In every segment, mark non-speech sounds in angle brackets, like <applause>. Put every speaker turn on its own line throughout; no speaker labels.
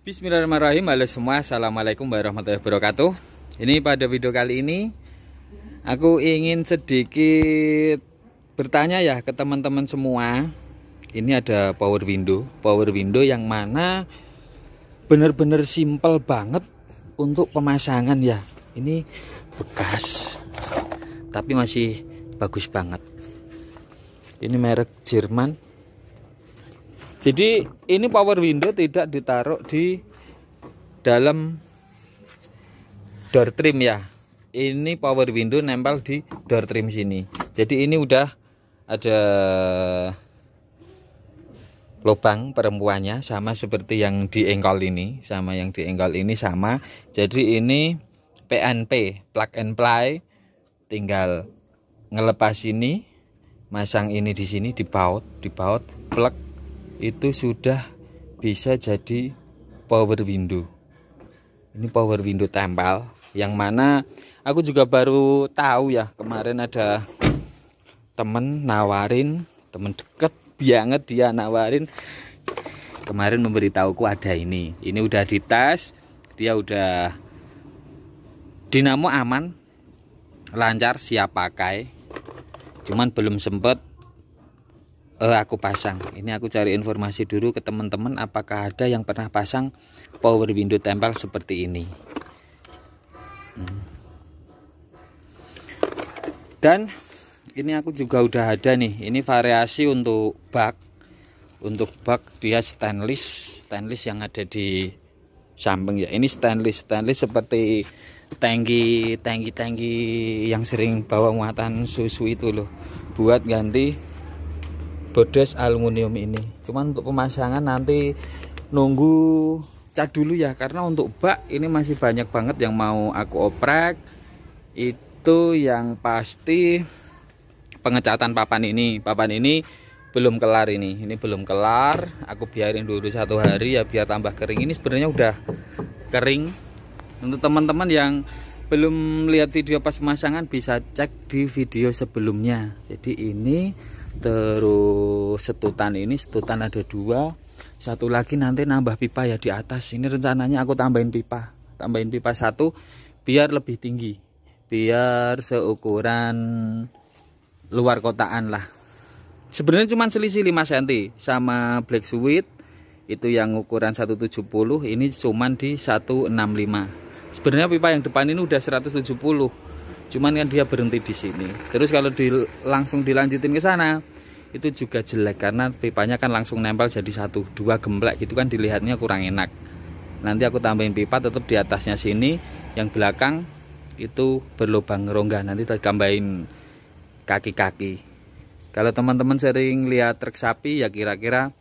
Bismillahirrahmanirrahim Halo semua Assalamualaikum warahmatullahi wabarakatuh Ini pada video kali ini Aku ingin sedikit Bertanya ya ke teman-teman semua Ini ada power window Power window yang mana Benar-benar simple banget Untuk pemasangan ya Ini bekas Tapi masih bagus banget Ini merek Jerman jadi ini power window tidak ditaruh di dalam door trim ya. Ini power window nempel di door trim sini. Jadi ini udah ada lubang perempuannya sama seperti yang di engkol ini, sama yang di engkol ini sama. Jadi ini PNP, plug and play. Tinggal ngelepas ini, masang ini di sini dibaut, dibaut, plug itu sudah bisa jadi power window ini power window tempel yang mana aku juga baru tahu ya kemarin ada temen nawarin temen deket banget dia nawarin kemarin memberitahuku ada ini ini udah dites dia udah dinamo aman lancar siap pakai cuman belum sempet eh, aku pasang ini aku cari informasi dulu ke teman-teman apakah ada yang pernah pasang power window tempel seperti ini hmm. dan ini aku juga udah ada nih ini variasi untuk bak untuk bak dia stainless stainless yang ada di samping ya ini stainless stainless seperti tangki tangki tangki yang sering bawa muatan susu itu loh buat ganti bodes aluminium ini cuman untuk pemasangan nanti nunggu cat dulu ya karena untuk bak ini masih banyak banget yang mau aku oprek itu yang pasti pengecatan papan ini papan ini belum kelar ini ini belum kelar aku biarin dulu satu hari ya biar tambah kering ini sebenarnya udah kering untuk teman-teman yang belum lihat video pas pemasangan bisa cek di video sebelumnya jadi ini terus setutan ini setutan ada dua satu lagi nanti nambah pipa ya di atas ini rencananya aku tambahin pipa tambahin pipa satu biar lebih tinggi biar seukuran luar kotaan lah sebenarnya cuma selisih 5 cm sama black sweet itu yang ukuran 170 ini cuma di 165 sebenarnya pipa yang depan ini udah 170 cuman kan dia berhenti di sini terus kalau di, langsung dilanjutin ke sana itu juga jelek karena pipanya kan langsung nempel jadi satu dua gemblek gitu kan dilihatnya kurang enak nanti aku tambahin pipa tetap di atasnya sini yang belakang itu berlubang rongga nanti tambahin kaki-kaki kalau teman-teman sering lihat truk sapi ya kira-kira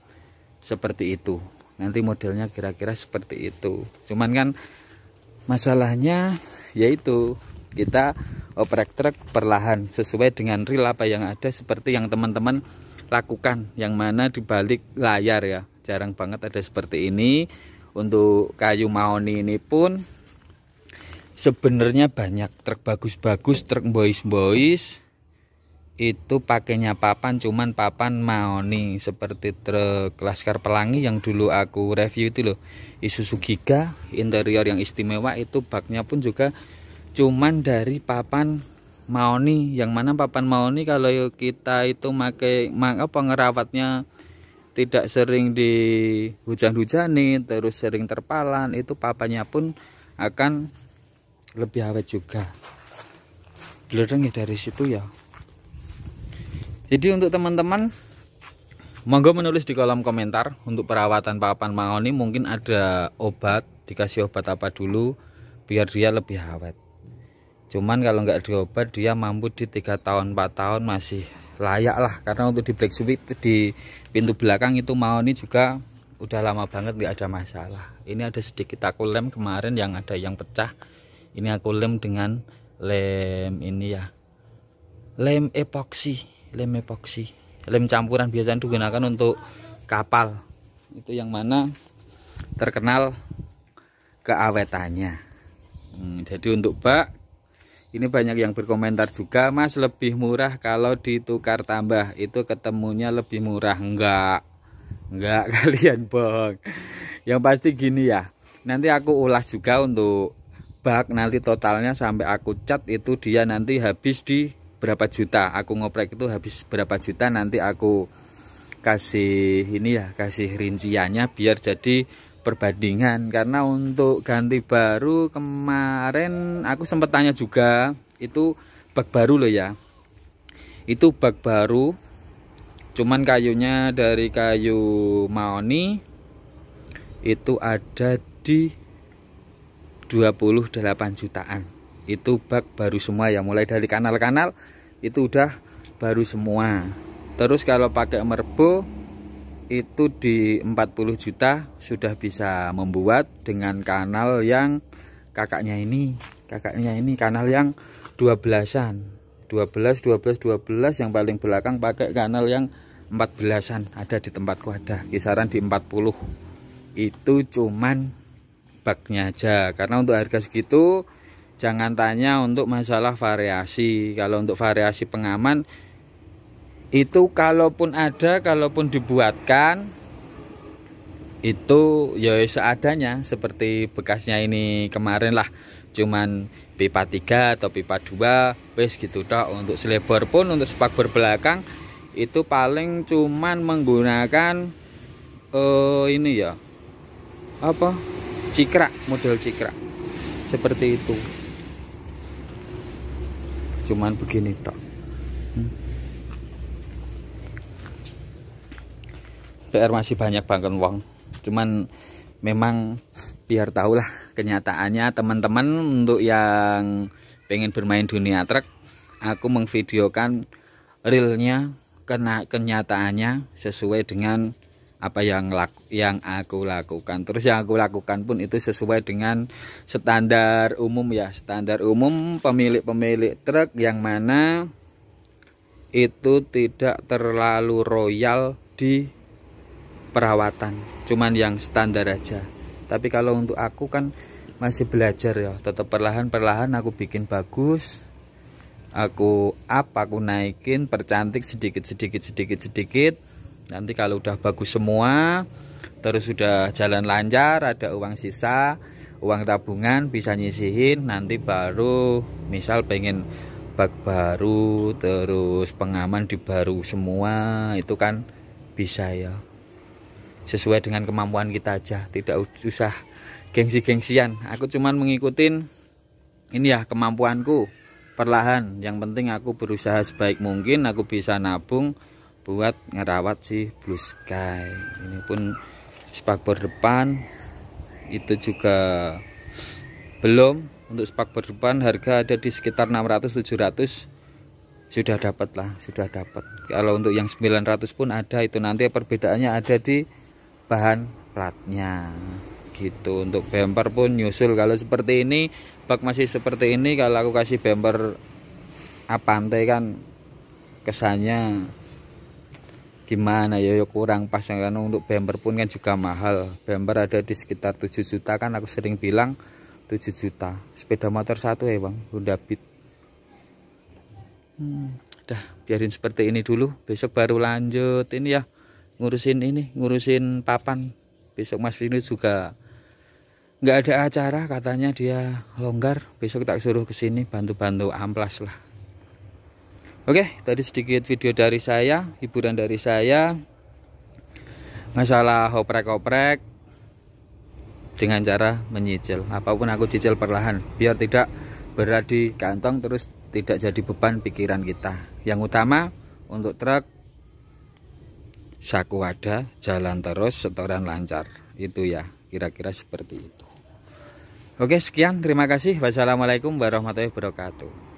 seperti itu nanti modelnya kira-kira seperti itu cuman kan masalahnya yaitu kita oprek truk perlahan sesuai dengan ril apa yang ada seperti yang teman-teman lakukan yang mana dibalik layar ya jarang banget ada seperti ini untuk kayu maoni ini pun sebenarnya banyak truk bagus-bagus truk boys-boys itu pakainya papan cuman papan maoni seperti truk Laskar Pelangi yang dulu aku review itu loh Isuzu Giga interior yang istimewa itu baknya pun juga cuman dari papan maoni yang mana papan maoni kalau kita itu pakai maka pengerawatnya tidak sering dihujan-hujani terus sering terpalan itu papanya pun akan lebih awet juga belerang ya dari situ ya jadi untuk teman-teman monggo menulis di kolom komentar untuk perawatan papan maoni mungkin ada obat dikasih obat apa dulu biar dia lebih awet cuman kalau nggak diobat dia mampu di tiga tahun 4 tahun masih layak lah karena untuk di black di pintu belakang itu mau ini juga udah lama banget nggak ada masalah ini ada sedikit aku lem kemarin yang ada yang pecah ini aku lem dengan lem ini ya lem epoksi lem epoksi lem campuran biasanya digunakan untuk kapal itu yang mana terkenal keawetannya hmm, jadi untuk bak ini banyak yang berkomentar juga mas lebih murah kalau ditukar tambah itu ketemunya lebih murah enggak enggak <laughs> kalian bohong yang pasti gini ya nanti aku ulas juga untuk bak nanti totalnya sampai aku cat itu dia nanti habis di berapa juta aku ngoprek itu habis berapa juta nanti aku kasih ini ya kasih rinciannya biar jadi perbandingan karena untuk ganti baru kemarin aku sempat tanya juga itu bak baru loh ya itu bak baru cuman kayunya dari kayu maoni itu ada di 28 jutaan itu bak baru semua ya mulai dari kanal-kanal itu udah baru semua terus kalau pakai merbo itu di 40 juta sudah bisa membuat dengan kanal yang kakaknya ini kakaknya ini kanal yang 12-an 12 12 12 yang paling belakang pakai kanal yang 14-an ada di tempatku ada kisaran di 40 itu cuman baknya aja karena untuk harga segitu jangan tanya untuk masalah variasi kalau untuk variasi pengaman itu kalaupun ada kalaupun dibuatkan itu ya seadanya seperti bekasnya ini kemarin lah cuman pipa 3 atau pipa 2 wes gitu toh untuk selebor pun untuk spakbor belakang itu paling cuman menggunakan uh, ini ya apa cikra model cikra seperti itu cuman begini toh PR masih banyak banget uang cuman memang biar tahulah kenyataannya teman-teman untuk yang pengen bermain dunia truk aku mengvideokan realnya kena kenyataannya sesuai dengan apa yang laku, yang aku lakukan terus yang aku lakukan pun itu sesuai dengan standar umum ya standar umum pemilik-pemilik truk yang mana itu tidak terlalu royal di perawatan cuman yang standar aja tapi kalau untuk aku kan masih belajar ya tetap perlahan-perlahan aku bikin bagus aku up aku naikin percantik sedikit sedikit sedikit sedikit nanti kalau udah bagus semua terus sudah jalan lancar ada uang sisa uang tabungan bisa nyisihin nanti baru misal pengen bak baru terus pengaman di baru semua itu kan bisa ya sesuai dengan kemampuan kita aja tidak usah gengsi-gengsian aku cuman mengikuti ini ya kemampuanku perlahan yang penting aku berusaha sebaik mungkin aku bisa nabung buat ngerawat si blue sky ini pun spakbor depan itu juga belum untuk spakbor depan harga ada di sekitar 600-700 sudah dapat lah sudah dapat kalau untuk yang 900 pun ada itu nanti perbedaannya ada di bahan platnya gitu untuk bumper pun nyusul kalau seperti ini bak masih seperti ini kalau aku kasih bumper apante kan kesannya gimana ya, ya kurang pas kan untuk bumper pun kan juga mahal bumper ada di sekitar 7 juta kan aku sering bilang 7 juta sepeda motor satu ya bang Honda Beat hmm, udah biarin seperti ini dulu besok baru lanjut ini ya ngurusin ini ngurusin papan besok Mas Vino juga nggak ada acara katanya dia longgar besok tak suruh ke sini bantu-bantu amplas lah Oke tadi sedikit video dari saya hiburan dari saya masalah hoprek-hoprek dengan cara menyicil apapun aku cicil perlahan biar tidak berat di kantong terus tidak jadi beban pikiran kita yang utama untuk truk saku ada, jalan terus setoran lancar itu ya kira-kira seperti itu oke sekian terima kasih wassalamualaikum warahmatullahi wabarakatuh